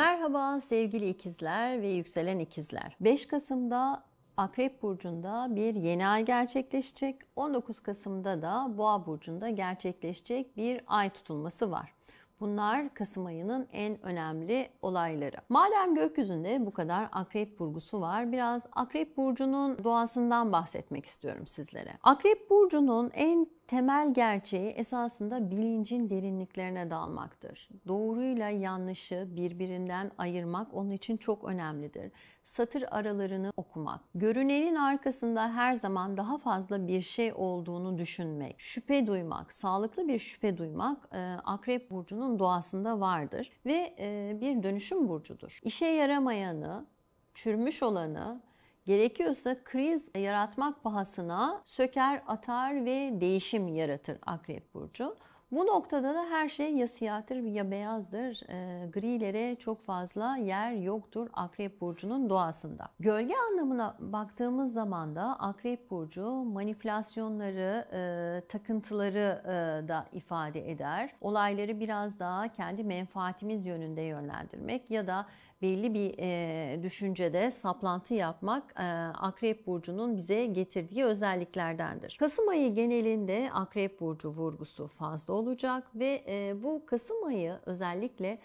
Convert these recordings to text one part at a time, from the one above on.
Merhaba sevgili ikizler ve yükselen ikizler. 5 Kasım'da Akrep Burcu'nda bir yeni ay gerçekleşecek. 19 Kasım'da da Boğa Burcu'nda gerçekleşecek bir ay tutulması var. Bunlar Kasım ayının en önemli olayları. Madem gökyüzünde bu kadar akrep vurgusu var, biraz akrep burcunun doğasından bahsetmek istiyorum sizlere. Akrep burcunun en temel gerçeği esasında bilincin derinliklerine dalmaktır. Doğruyla yanlışı birbirinden ayırmak onun için çok önemlidir. Satır aralarını okumak, görünenin arkasında her zaman daha fazla bir şey olduğunu düşünmek, şüphe duymak, sağlıklı bir şüphe duymak e, Akrep burcunun doğasında vardır ve e, bir dönüşüm burcudur. İşe yaramayanı, çürümüş olanı Gerekiyorsa kriz yaratmak pahasına söker, atar ve değişim yaratır Akrep Burcu. Bu noktada da her şey ya siyahtır ya beyazdır. E, grilere çok fazla yer yoktur Akrep Burcu'nun doğasında. Gölge anlamına baktığımız zaman da Akrep Burcu manipülasyonları, e, takıntıları e, da ifade eder. Olayları biraz daha kendi menfaatimiz yönünde yönlendirmek ya da belli bir e, düşüncede saplantı yapmak e, Akrep Burcu'nun bize getirdiği özelliklerdendir. Kasım ayı genelinde Akrep Burcu vurgusu fazla olacak ve e, bu Kasım ayı özellikle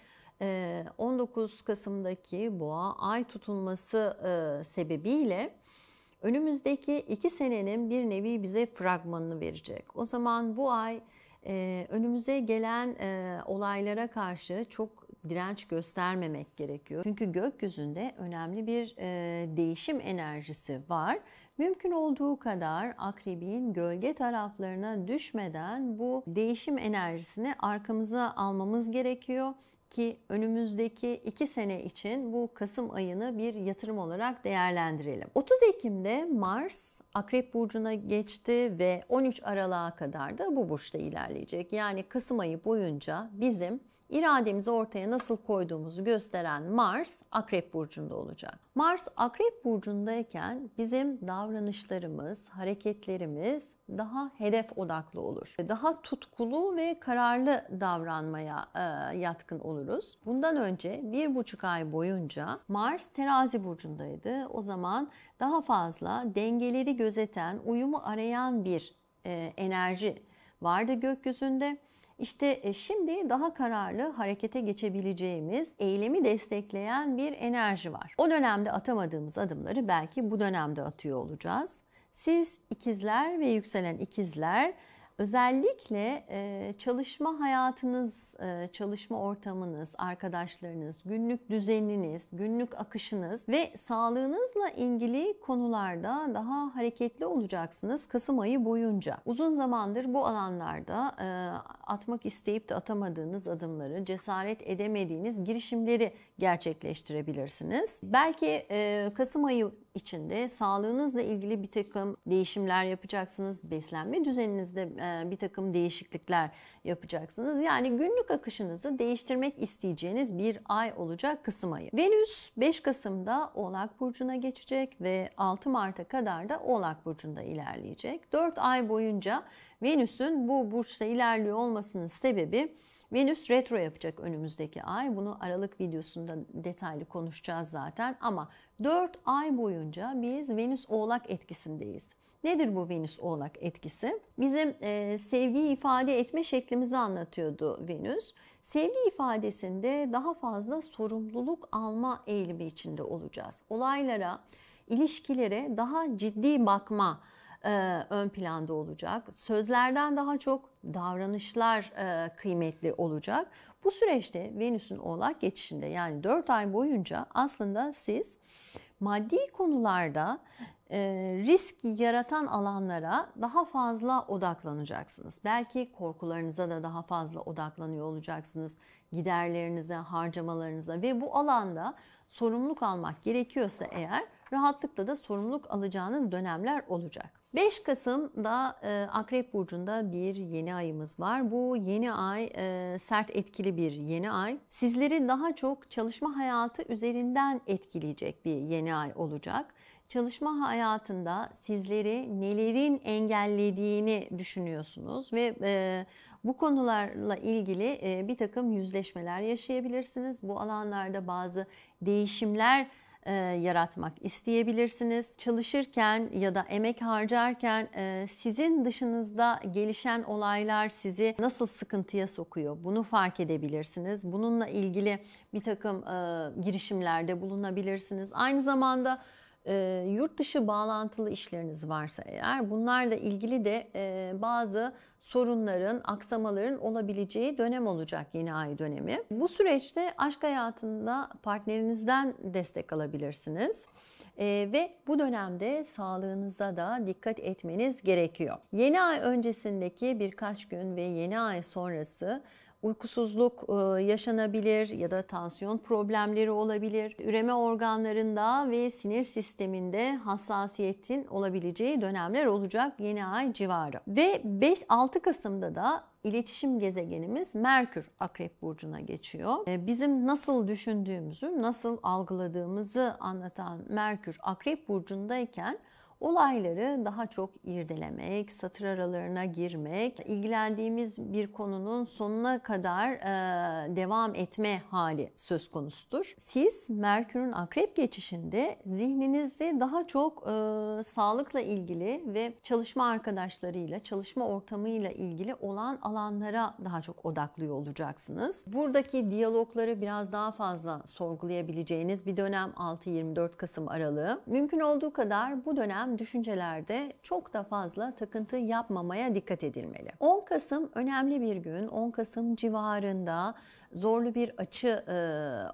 19 Kasım'daki boğa ay tutulması sebebiyle önümüzdeki iki senenin bir nevi bize fragmanını verecek. O zaman bu ay önümüze gelen olaylara karşı çok direnç göstermemek gerekiyor. Çünkü gökyüzünde önemli bir e, değişim enerjisi var. Mümkün olduğu kadar akrebin gölge taraflarına düşmeden bu değişim enerjisini arkamıza almamız gerekiyor ki önümüzdeki 2 sene için bu Kasım ayını bir yatırım olarak değerlendirelim. 30 Ekim'de Mars Akrep Burcu'na geçti ve 13 Aralık'a kadar da bu burçta ilerleyecek. Yani Kasım ayı boyunca bizim irademizi ortaya nasıl koyduğumuzu gösteren Mars Akrep burcunda olacak. Mars Akrep burcundayken bizim davranışlarımız, hareketlerimiz daha hedef odaklı olur. Daha tutkulu ve kararlı davranmaya e, yatkın oluruz. Bundan önce bir buçuk ay boyunca Mars terazi burcundaydı. O zaman daha fazla dengeleri gözeten, uyumu arayan bir e, enerji vardı gökyüzünde. İşte e, şimdi daha kararlı harekete geçebileceğimiz, eylemi destekleyen bir enerji var. O dönemde atamadığımız adımları belki bu dönemde atıyor olacağız. Siz ikizler ve yükselen ikizler Özellikle e, çalışma hayatınız, e, çalışma ortamınız, arkadaşlarınız, günlük düzeniniz, günlük akışınız ve sağlığınızla ilgili konularda daha hareketli olacaksınız Kasım ayı boyunca. Uzun zamandır bu alanlarda e, atmak isteyip de atamadığınız adımları, cesaret edemediğiniz girişimleri gerçekleştirebilirsiniz. Belki Kasım ayı içinde sağlığınızla ilgili bir takım değişimler yapacaksınız. Beslenme düzeninizde e, bir takım değişiklikler yapacaksınız. Yani günlük akışınızı değiştirmek isteyeceğiniz bir ay olacak Kasım ayı. Venüs 5 Kasım'da Oğlak Burcu'na geçecek ve 6 Mart'a kadar da Oğlak Burcu'nda ilerleyecek. 4 ay boyunca Venüs'ün bu burçta ilerliyor olmasının sebebi Venüs retro yapacak önümüzdeki ay. Bunu Aralık videosunda detaylı konuşacağız zaten ama 4 ay boyunca biz Venüs Oğlak etkisindeyiz. Nedir bu Venüs Oğlak etkisi? Bizim e, sevgiyi ifade etme şeklimizi anlatıyordu Venüs. Sevgi ifadesinde daha fazla sorumluluk alma eğilimi içinde olacağız. Olaylara, ilişkilere daha ciddi bakma e, ön planda olacak. Sözlerden daha çok davranışlar e, kıymetli olacak. Bu süreçte Venüs'ün oğlak geçişinde yani 4 ay boyunca aslında siz maddi konularda e, risk yaratan alanlara daha fazla odaklanacaksınız. Belki korkularınıza da daha fazla odaklanıyor olacaksınız. Giderlerinize, harcamalarınıza ve bu alanda sorumluluk almak gerekiyorsa eğer rahatlıkla da sorumluluk alacağınız dönemler olacak. 5 Kasım'da e, Akrep Burcu'nda bir yeni ayımız var. Bu yeni ay e, sert etkili bir yeni ay. Sizleri daha çok çalışma hayatı üzerinden etkileyecek bir yeni ay olacak çalışma hayatında sizleri nelerin engellediğini düşünüyorsunuz ve e, bu konularla ilgili e, bir takım yüzleşmeler yaşayabilirsiniz. Bu alanlarda bazı değişimler e, yaratmak isteyebilirsiniz. Çalışırken ya da emek harcarken e, sizin dışınızda gelişen olaylar sizi nasıl sıkıntıya sokuyor bunu fark edebilirsiniz. Bununla ilgili bir takım e, girişimlerde bulunabilirsiniz. Aynı zamanda e, yurt dışı bağlantılı işleriniz varsa eğer bunlarla ilgili de e, bazı sorunların, aksamaların olabileceği dönem olacak yeni ay dönemi. Bu süreçte aşk hayatında partnerinizden destek alabilirsiniz. Ee, ve bu dönemde sağlığınıza da dikkat etmeniz gerekiyor. Yeni ay öncesindeki birkaç gün ve yeni ay sonrası uykusuzluk e, yaşanabilir ya da tansiyon problemleri olabilir. Üreme organlarında ve sinir sisteminde hassasiyetin olabileceği dönemler olacak yeni ay civarı. Ve 5-6 Kasım'da da iletişim gezegenimiz Merkür Akrep Burcu'na geçiyor. E, bizim nasıl düşündüğümüzü, nasıl algıladığımızı anlatan Merkür Akrep Burcu'ndayken Olayları daha çok irdelemek, satır aralarına girmek, ilgilendiğimiz bir konunun sonuna kadar e, devam etme hali söz konusudur. Siz Merkür'ün akrep geçişinde zihninizi daha çok e, sağlıkla ilgili ve çalışma arkadaşlarıyla, çalışma ortamıyla ilgili olan alanlara daha çok odaklıyor olacaksınız. Buradaki diyalogları biraz daha fazla sorgulayabileceğiniz bir dönem 6-24 Kasım aralığı. Mümkün olduğu kadar bu dönem gelen düşüncelerde çok da fazla takıntı yapmamaya dikkat edilmeli. 10 Kasım önemli bir gün. 10 Kasım civarında zorlu bir açı e,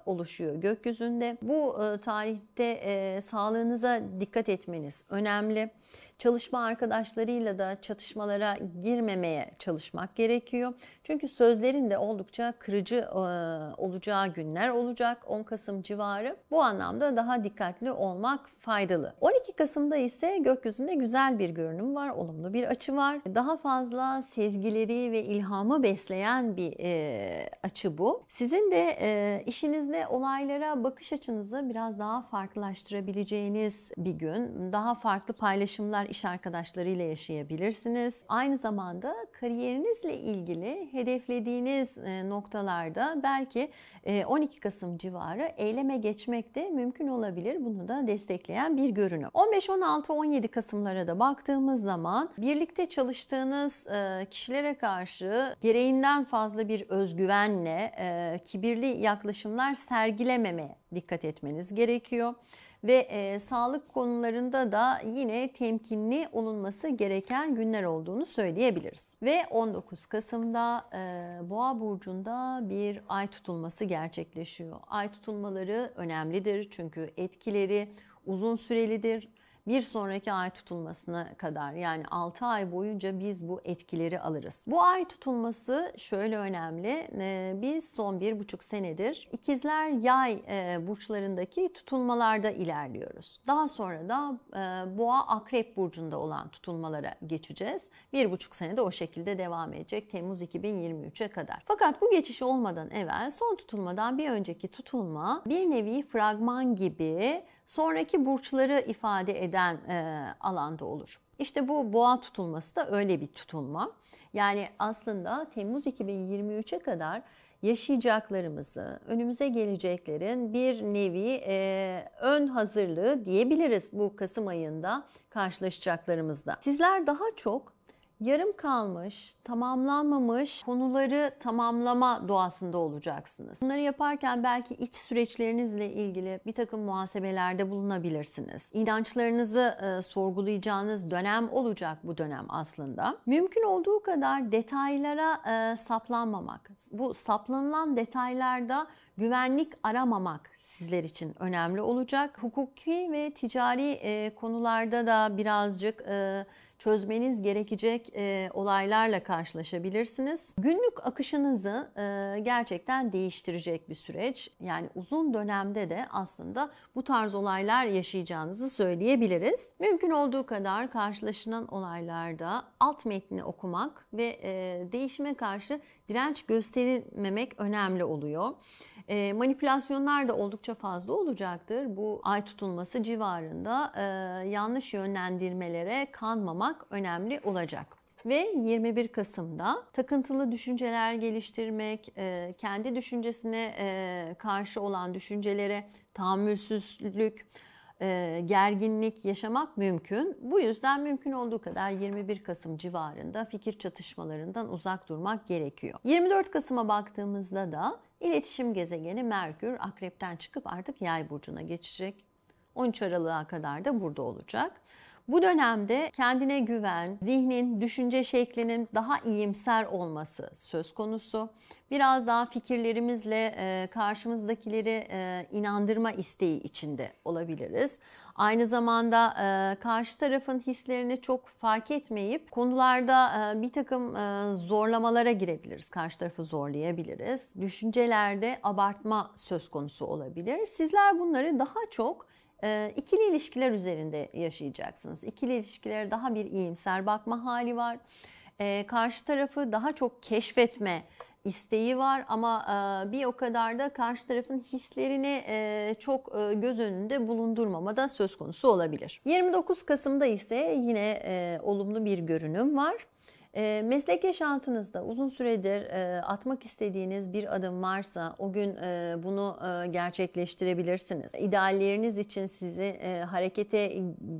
oluşuyor gökyüzünde. Bu e, tarihte e, sağlığınıza dikkat etmeniz önemli. Çalışma arkadaşlarıyla da çatışmalara girmemeye çalışmak gerekiyor. Çünkü sözlerin de oldukça kırıcı e, olacağı günler olacak 10 Kasım civarı. Bu anlamda daha dikkatli olmak faydalı. 12 Kasım'da ise gökyüzünde güzel bir görünüm var, olumlu bir açı var. Daha fazla sezgileri ve ilhamı besleyen bir e, açı bu. Sizin de e, işinizde olaylara bakış açınızı biraz daha farklılaştırabileceğiniz bir gün, daha farklı paylaşımlar beraber iş arkadaşlarıyla yaşayabilirsiniz. Aynı zamanda kariyerinizle ilgili hedeflediğiniz e, noktalarda belki 12 e, Kasım civarı eyleme geçmek de mümkün olabilir. Bunu da destekleyen bir görünüm. 15, 16, 17 Kasımlara da baktığımız zaman birlikte çalıştığınız e, kişilere karşı gereğinden fazla bir özgüvenle kibirli yaklaşımlar sergilememeye dikkat etmeniz gerekiyor ve e, sağlık konularında da yine temkinli olunması gereken günler olduğunu söyleyebiliriz. Ve 19 Kasım'da e, Boğa burcunda bir ay tutulması gerçekleşiyor. Ay tutulmaları önemlidir çünkü etkileri uzun sürelidir bir sonraki ay tutulmasına kadar yani 6 ay boyunca biz bu etkileri alırız. Bu ay tutulması şöyle önemli. Ee, biz son bir buçuk senedir ikizler yay e, burçlarındaki tutulmalarda ilerliyoruz. Daha sonra da e, boğa akrep burcunda olan tutulmalara geçeceğiz. Bir buçuk senede o şekilde devam edecek Temmuz 2023'e kadar. Fakat bu geçiş olmadan evvel son tutulmadan bir önceki tutulma bir nevi fragman gibi sonraki burçları ifade eden e, alanda olur. İşte bu boğa tutulması da öyle bir tutulma. Yani aslında Temmuz 2023'e kadar yaşayacaklarımızı, önümüze geleceklerin bir nevi e, ön hazırlığı diyebiliriz bu Kasım ayında karşılaşacaklarımızda. Sizler daha çok yarım kalmış, tamamlanmamış konuları tamamlama doğasında olacaksınız. Bunları yaparken belki iç süreçlerinizle ilgili bir takım muhasebelerde bulunabilirsiniz. İnançlarınızı e, sorgulayacağınız dönem olacak bu dönem aslında. Mümkün olduğu kadar detaylara e, saplanmamak. Bu saplanılan detaylarda güvenlik aramamak sizler için önemli olacak. Hukuki ve ticari e, konularda da birazcık e, çözmeniz gerekecek e, olaylarla karşılaşabilirsiniz. Günlük akışınızı e, gerçekten değiştirecek bir süreç. Yani uzun dönemde de aslında bu tarz olaylar yaşayacağınızı söyleyebiliriz. Mümkün olduğu kadar karşılaşılan olaylarda alt metni okumak ve e, değişime karşı direnç gösterilmemek önemli oluyor. E, manipülasyonlar da oldukça fazla olacaktır. Bu ay tutulması civarında e, yanlış yönlendirmelere kanmamak önemli olacak ve 21 Kasım'da takıntılı düşünceler geliştirmek, e, kendi düşüncesine e, karşı olan düşüncelere tahammülsüzlük, e, gerginlik yaşamak mümkün. Bu yüzden mümkün olduğu kadar 21 Kasım civarında fikir çatışmalarından uzak durmak gerekiyor. 24 Kasım'a baktığımızda da iletişim gezegeni Merkür akrepten çıkıp artık yay burcuna geçecek. 13 Aralık'a kadar da burada olacak. Bu dönemde kendine güven, zihnin, düşünce şeklinin daha iyimser olması söz konusu. Biraz daha fikirlerimizle e, karşımızdakileri e, inandırma isteği içinde olabiliriz. Aynı zamanda e, karşı tarafın hislerini çok fark etmeyip konularda e, bir takım e, zorlamalara girebiliriz. Karşı tarafı zorlayabiliriz. Düşüncelerde abartma söz konusu olabilir. Sizler bunları daha çok ee, ikili ilişkiler üzerinde yaşayacaksınız. İkili ilişkilere daha bir iyimser bakma hali var. Ee, karşı tarafı daha çok keşfetme isteği var ama e, bir o kadar da karşı tarafın hislerini e, çok e, göz önünde bulundurmama da söz konusu olabilir. 29 Kasım'da ise yine olumlu bir görünüm var. Ee, meslek yaşantınızda uzun süredir e, atmak istediğiniz bir adım varsa o gün e, bunu e, gerçekleştirebilirsiniz. İdealleriniz için sizi harekete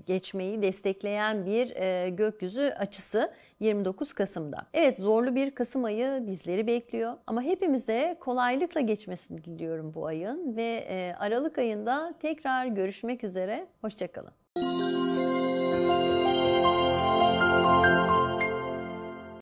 geçmeyi destekleyen bir gökyüzü açısı 29 Kasım'da. Evet zorlu bir Kasım ayı bizleri bekliyor ama hepimize kolaylıkla geçmesini diliyorum bu ayın ve Aralık ayında tekrar görüşmek üzere. Hoşçakalın.